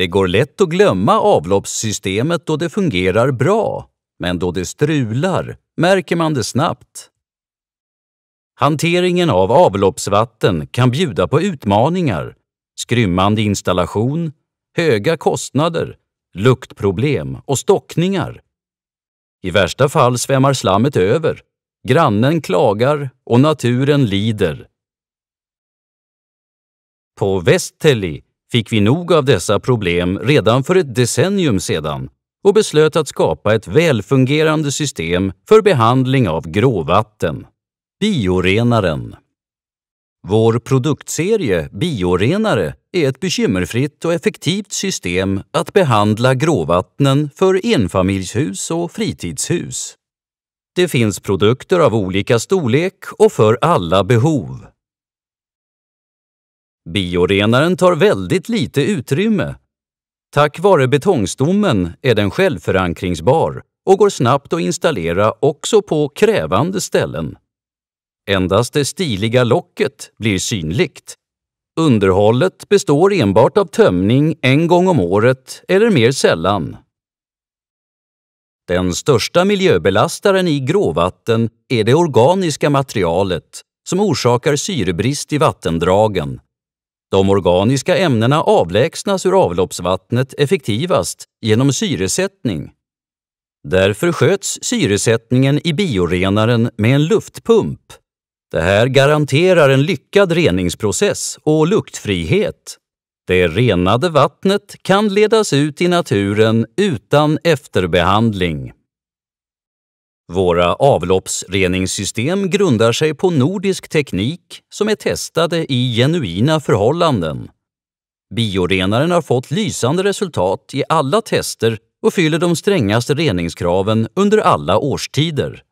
Det går lätt att glömma avloppssystemet då det fungerar bra, men då det strular märker man det snabbt. Hanteringen av avloppsvatten kan bjuda på utmaningar, skrymmande installation, höga kostnader, luktproblem och stockningar. I värsta fall svämmar slammet över, grannen klagar och naturen lider. På Västeli fick vi nog av dessa problem redan för ett decennium sedan och beslöt att skapa ett välfungerande system för behandling av gråvatten, biorenaren. Vår produktserie Biorenare är ett bekymmerfritt och effektivt system att behandla gråvattnen för enfamiljshus och fritidshus. Det finns produkter av olika storlek och för alla behov. Biorenaren tar väldigt lite utrymme. Tack vare betongstommen är den självförankringsbar och går snabbt att installera också på krävande ställen. Endast det stiliga locket blir synligt. Underhållet består enbart av tömning en gång om året eller mer sällan. Den största miljöbelastaren i gråvatten är det organiska materialet som orsakar syrebrist i vattendragen de organiska ämnena avlägsnas ur avloppsvattnet effektivast genom syresättning. Därför sköts syresättningen i biorenaren med en luftpump. Det här garanterar en lyckad reningsprocess och luktfrihet. Det renade vattnet kan ledas ut i naturen utan efterbehandling. Våra avloppsreningssystem grundar sig på nordisk teknik som är testade i genuina förhållanden. Biorenaren har fått lysande resultat i alla tester och fyller de strängaste reningskraven under alla årstider.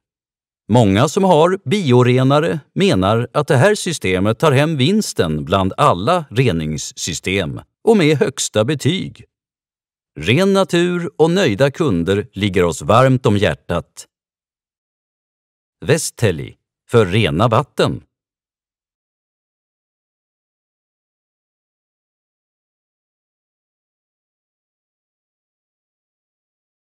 Många som har biorenare menar att det här systemet tar hem vinsten bland alla reningssystem och med högsta betyg. Ren natur och nöjda kunder ligger oss varmt om hjärtat Västeli för rena vatten.